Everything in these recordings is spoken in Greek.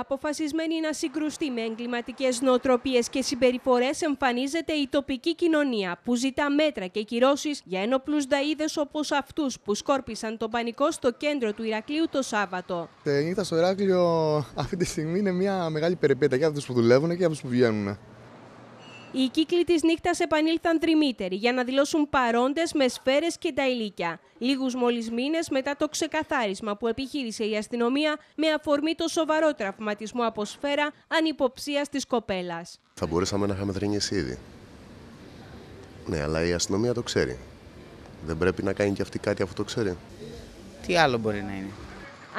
Αποφασισμένη να συγκρουστεί με εγκληματικές νοοτροπίες και συμπεριφορές, εμφανίζεται η τοπική κοινωνία που ζητά μέτρα και κυρώσεις για ένοπλους δαίδε όπως αυτούς που σκόρπισαν τον πανικό στο κέντρο του Ηρακλείου το Σάββατο. Ε, η νύχτα στο Ηράκλειο αυτή τη στιγμή είναι μια μεγάλη περιπέτεια για αυτούς που δουλεύουν και για αυτούς που βγαίνουν. Οι κύκλοι της νύχτας επανήλθαν τριμήτεροι για να δηλώσουν παρόντες με σφαίρες και τα ηλίκια. Λίγους μόλις μήνες μετά το ξεκαθάρισμα που επιχείρησε η αστυνομία με αφορμή το σοβαρό τραυματισμό από σφαίρα ανυποψίας της κοπέλας. Θα μπορούσαμε να είχαμε δρυνήσει ήδη. Ναι, αλλά η αστυνομία το ξέρει. Δεν πρέπει να κάνει και αυτή κάτι αφού το ξέρει. Τι άλλο μπορεί να είναι.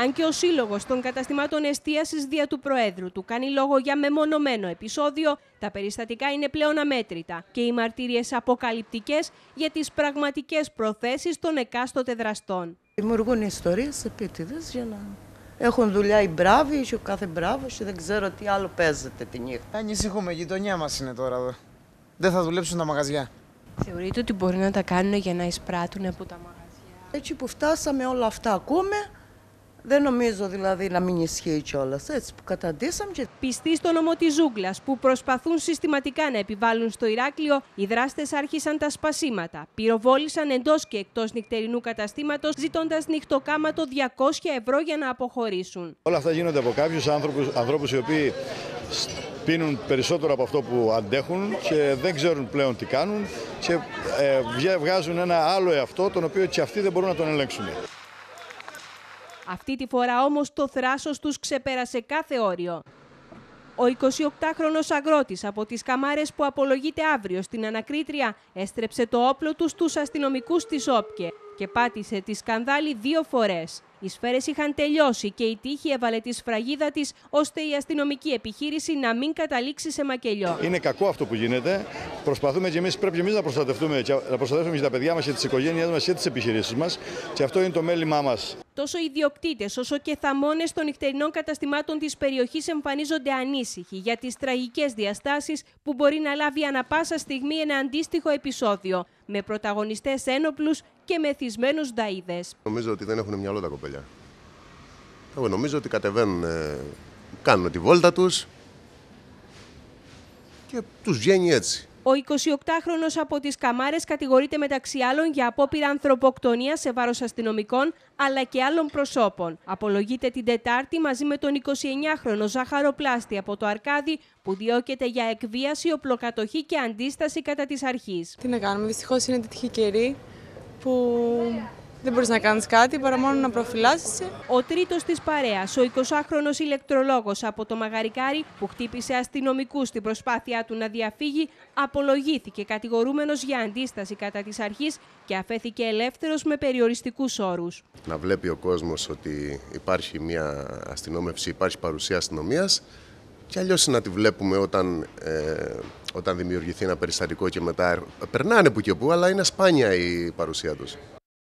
Αν και ο σύλλογος των καταστημάτων εστίασης δια του Προέδρου του κάνει λόγο για μεμονωμένο επεισόδιο, τα περιστατικά είναι πλέον αμέτρητα και οι μαρτυρίε αποκαλυπτικές για τις πραγματικές προθέσεις των εκάστοτε δραστών. Δημιουργούν ιστορίες επίτηδες για να έχουν δουλειά οι μπράβοι, ο κάθε μπράβο, δεν ξέρω τι άλλο παίζεται τη νύχτα. Ανησυχούμε, η γειτονιά μας είναι τώρα εδώ. Δεν θα δουλέψουν τα μαγαζιά. Θεωρείτε ότι μπορεί να τα κάνουν για να εισπράττουν από τα μαγαζιά. Έτσι που φτάσαμε όλα αυτά ακούμε, δεν νομίζω δηλαδή να μην ισχύει κιόλας έτσι που καταντήσαμε. Και... Πιστοί στο νόμο της ζούγκλας που προσπαθούν συστηματικά να επιβάλλουν στο Ηράκλειο, οι δράστες άρχισαν τα σπασίματα. Πυροβόλησαν εντός και εκτός νυχτερινού καταστήματος, ζητώντας νυχτοκάματο 200 ευρώ για να αποχωρήσουν. Όλα αυτά γίνονται από κάποιους ανθρώπου οι οποίοι πίνουν περισσότερο από αυτό που αντέχουν και δεν ξέρουν πλέον τι κάνουν και ε, βγάζουν ένα άλλο εαυτό τον οποίο και αυτοί δεν μπορούν να τον ελέγξουν. Αυτή τη φορά όμως το θράσος τους ξεπέρασε κάθε όριο. Ο 28χρονος αγρότης από τις καμάρες που απολογείται αύριο στην Ανακρίτρια έστρεψε το όπλο του στους αστυνομικούς της ΟΠΚΕ και πάτησε τη σκανδάλη δύο φορές. Οι σφαίρες είχαν τελειώσει και η τύχη έβαλε τη σφραγίδα της ώστε η αστυνομική επιχείρηση να μην καταλήξει σε μακελιό. Είναι κακό αυτό που γίνεται. Προσπαθούμε και εμείς, πρέπει και εμείς να προστατευτούμε, να προστατεύσουμε και τα παιδιά μας και τις οικογένειές μας και τις επιχειρήσεις μας και αυτό είναι το μέλημά μας. Τόσο οι ιδιοκτήτες όσο και θαμώνες των νυχτερινών καταστημάτων της περιοχής εμφανίζονται ανήσυχοι για τις τραγικές διαστάσεις που μπορεί να λάβει ανα πάσα στιγμή ένα αντίστοιχο επεισόδιο με πρωταγωνιστές ένοπλους και μεθυσμένους δαΐδες. Νομίζω ότι δεν έχουν μυαλό τα κοπελιά. νομίζω ότι κατεβαίνουν, ε, κάνουν τη βόλτα τους και τους βγαίνει έτσι. Ο 28χρονο από τις Καμάρες κατηγορείται μεταξύ άλλων για απόπειρα ανθρωποκτονίας σε βάρος αστυνομικών αλλά και άλλων προσώπων. Απολογείται την Τετάρτη μαζί με τον 29χρονο ζαχαροπλάστη από το Αρκάδι που διώκεται για εκβίαση, οπλοκατοχή και αντίσταση κατά της αρχής. Τι να κάνουμε, δυστυχώς είναι καιροί που δεν μπορείς να κάνεις κάτι παρά μόνο να προφυλάσσει. Ο τρίτος της παρέας, ο 20χρονο ηλεκτρολόγος από το Μαγαρικάρι, που χτύπησε αστυνομικού στην προσπάθειά του να διαφύγει, απολογήθηκε κατηγορούμενος για αντίσταση κατά της αρχής και αφέθηκε ελεύθερος με περιοριστικούς όρους. Να βλέπει ο κόσμος ότι υπάρχει μια αστυνόμευση, υπάρχει παρουσία αστυνομίας. Και αλλιώς να τη βλέπουμε όταν, ε, όταν δημιουργηθεί ένα περιστατικό και μετά περνάνε που και που, αλλά είναι σπάνια η παρουσία τους.